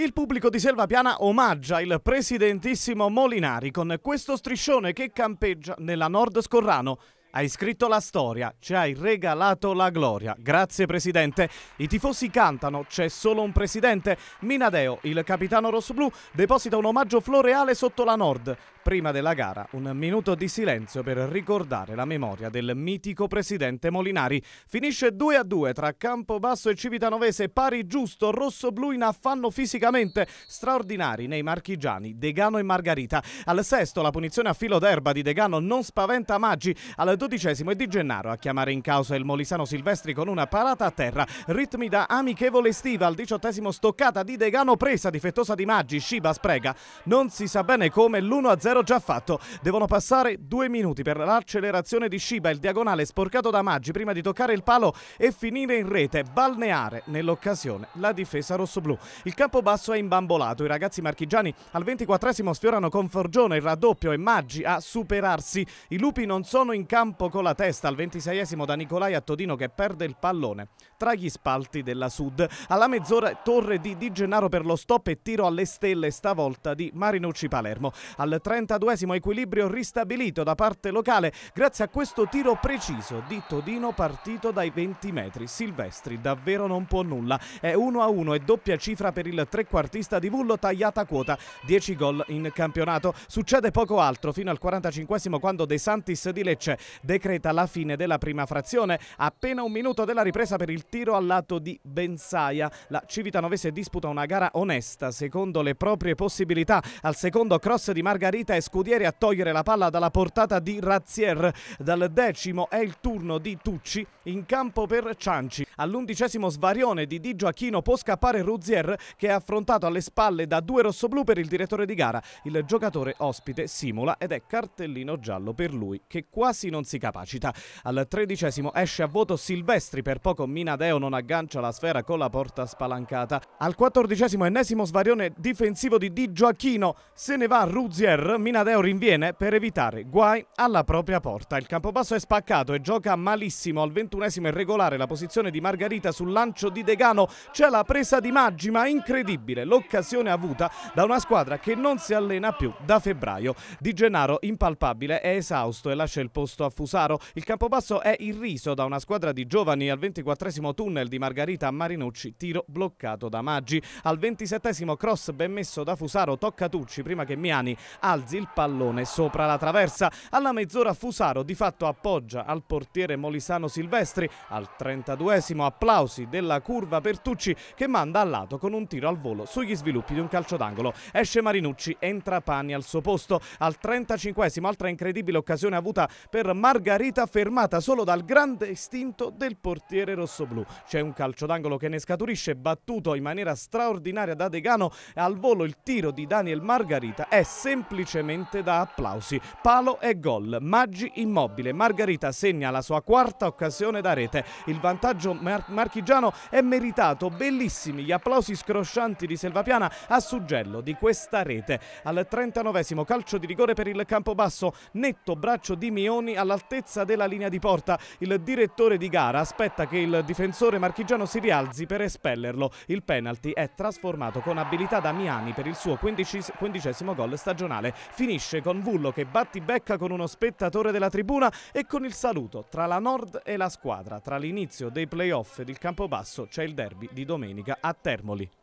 Il pubblico di Selva Piana omaggia il presidentissimo Molinari con questo striscione che campeggia nella Nord Scorrano. Hai scritto la storia, ci hai regalato la gloria. Grazie Presidente. I tifosi cantano, c'è solo un Presidente. Minadeo, il capitano rossoblù, deposita un omaggio floreale sotto la Nord. Prima della gara, un minuto di silenzio per ricordare la memoria del mitico Presidente Molinari. Finisce 2 a 2 tra Campobasso e Civitanovese, pari giusto, rossoblù in affanno fisicamente, straordinari nei marchigiani, Degano e Margarita. Al sesto la punizione a filo d'erba di Degano non spaventa Maggi. Al dodicesimo è Di Gennaro a chiamare in causa il Molisano Silvestri con una parata a terra. Ritmi da amichevole estiva al diciottesimo stoccata di Degano presa difettosa di Maggi, Shiba sprega. Non si sa bene come l'1-0 già fatto. Devono passare due minuti per l'accelerazione di Shiba, il diagonale sporcato da Maggi prima di toccare il palo e finire in rete. Balneare nell'occasione la difesa rossoblù. Il campo basso è imbambolato, i ragazzi marchigiani al 24 sfiorano con Forgione il raddoppio e Maggi a superarsi. I lupi non sono in campo campo con la testa al 26esimo da Nicolai Attodino che perde il pallone tra gli spalti della Sud. Alla mezz'ora torre di Di Gennaro per lo stop e tiro alle stelle stavolta di Marinucci Palermo. Al 32esimo equilibrio ristabilito da parte locale grazie a questo tiro preciso di Todino partito dai 20 metri. Silvestri davvero non può nulla. È 1 a 1 e doppia cifra per il trequartista di Vullo tagliata quota. 10 gol in campionato. Succede poco altro fino al 45 quando De Santis di Lecce decreta la fine della prima frazione. Appena un minuto della ripresa per il tiro al lato di Bensaia. La Civitanovese disputa una gara onesta secondo le proprie possibilità. Al secondo cross di Margarita e Scudieri a togliere la palla dalla portata di Razzier. Dal decimo è il turno di Tucci in campo per Cianci. All'undicesimo svarione di Di Gioacchino può scappare Ruzier che è affrontato alle spalle da due rossoblù per il direttore di gara. Il giocatore ospite simula ed è cartellino giallo per lui che quasi non si capacita. Al tredicesimo esce a voto Silvestri, per poco Minadeo non aggancia la sfera con la porta spalancata. Al quattordicesimo ennesimo svarione difensivo di Di Gioacchino, se ne va Ruzier, Minadeo rinviene per evitare guai alla propria porta. Il campobasso è spaccato e gioca malissimo al ventunesimo è regolare la posizione di Margarita sul lancio di Degano, c'è la presa di Maggi ma incredibile l'occasione avuta da una squadra che non si allena più da febbraio. Di Gennaro impalpabile è esausto e lascia il posto a Fusaro. Il Campobasso è irriso da una squadra di giovani al 24 tunnel di Margarita Marinucci, tiro bloccato da Maggi. Al 27 cross ben messo da Fusaro, tocca Tucci prima che Miani alzi il pallone sopra la traversa. Alla mezz'ora Fusaro di fatto appoggia al portiere Molisano Silvestri. Al 32 applausi della curva per Tucci che manda a lato con un tiro al volo sugli sviluppi di un calcio d'angolo. Esce Marinucci, entra Pani al suo posto. Al 35 altra incredibile occasione avuta per Marinucci Margarita fermata solo dal grande istinto del portiere rossoblù. C'è un calcio d'angolo che ne scaturisce, battuto in maniera straordinaria da Degano. Al volo il tiro di Daniel Margarita è semplicemente da applausi. Palo e gol, Maggi immobile. Margarita segna la sua quarta occasione da rete. Il vantaggio mar marchigiano è meritato. Bellissimi gli applausi scroscianti di Selvapiana a suggello di questa rete. Al 39 calcio di rigore per il Campobasso, netto braccio di Mioni alla all'altezza della linea di porta. Il direttore di gara aspetta che il difensore marchigiano si rialzi per espellerlo. Il penalty è trasformato con abilità da Miani per il suo quindicesimo gol stagionale. Finisce con Vullo che batti becca con uno spettatore della tribuna e con il saluto tra la Nord e la squadra. Tra l'inizio dei playoff ed il Campobasso c'è il derby di domenica a Termoli.